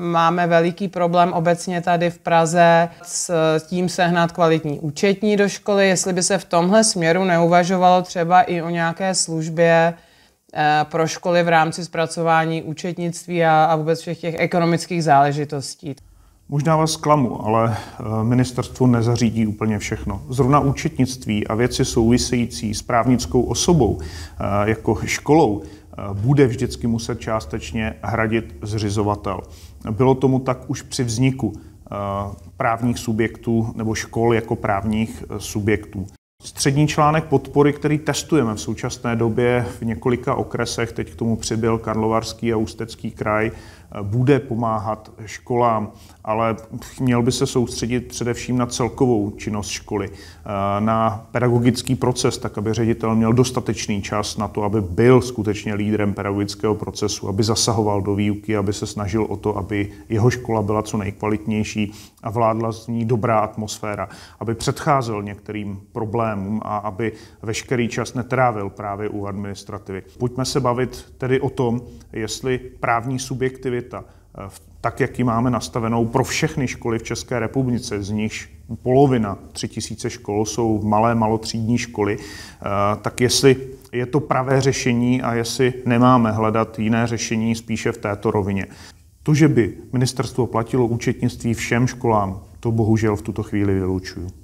Máme veliký problém obecně tady v Praze s tím sehnat kvalitní účetní do školy, jestli by se v tomhle směru neuvažovalo třeba i o nějaké službě eh, pro školy v rámci zpracování účetnictví a, vůbec všech těch ekonomických záležitostí. Možná vás klamu, ale eh, ministerstvo nezařídí úplně všechno. Zrovna účetnictví a věci související s právnickou osobou, eh, jako školou, bude vždycky muset částečně hradit zřizovatel. Bylo tomu tak už při vzniku eh, právních subjektů nebo škol jako právních eh, subjektů. Střední článek podpory, který testujeme v současné době v několika okresech, teď k tomu přibyl Karlovarský a Ústecký kraj, bude pomáhat školám, ale měl by se soustředit především na celkovou činnost školy, na pedagogický proces, tak aby ředitel měl dostatečný čas na to, aby byl skutečně lídrem pedagogického procesu, aby zasahoval do výuky, aby se snažil o to, aby jeho škola byla co nejkvalitnější a vládla z ní dobrá atmosféra, aby předcházel některým problémům problémům a aby veškerý čas netrávil právě u administrativy. Pojďme se bavit tedy o tom, jestli právní subjektivita eh, tak, jak ji máme nastavenou pro všechny školy v České republice, z nichž polovina, tři tisíce škol jsou malé, malotřídní školy, eh, tak jestli je to pravé řešení a jestli nemáme hledat jiné řešení spíše v této rovině. To, že by ministerstvo platilo účetnictví všem školám, to bohužel v tuto chvíli vylučuju.